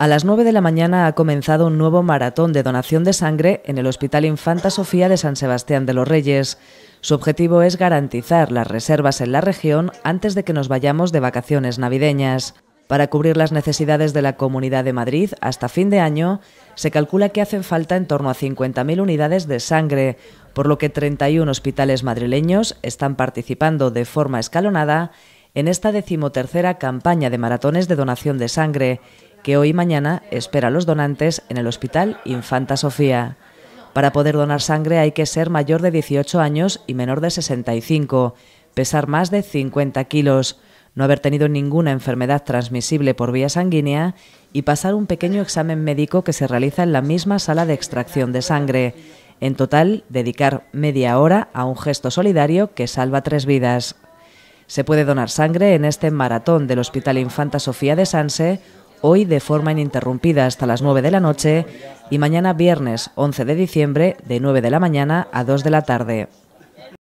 A las 9 de la mañana ha comenzado un nuevo maratón de donación de sangre en el Hospital Infanta Sofía de San Sebastián de los Reyes. Su objetivo es garantizar las reservas en la región antes de que nos vayamos de vacaciones navideñas. Para cubrir las necesidades de la Comunidad de Madrid hasta fin de año, se calcula que hacen falta en torno a 50.000 unidades de sangre, por lo que 31 hospitales madrileños están participando de forma escalonada en esta decimotercera campaña de maratones de donación de sangre que hoy y mañana espera a los donantes en el Hospital Infanta Sofía. Para poder donar sangre hay que ser mayor de 18 años y menor de 65, pesar más de 50 kilos, no haber tenido ninguna enfermedad transmisible por vía sanguínea y pasar un pequeño examen médico que se realiza en la misma sala de extracción de sangre. En total, dedicar media hora a un gesto solidario que salva tres vidas. Se puede donar sangre en este maratón del Hospital Infanta Sofía de Sanse hoy de forma ininterrumpida hasta las 9 de la noche y mañana viernes 11 de diciembre de 9 de la mañana a 2 de la tarde.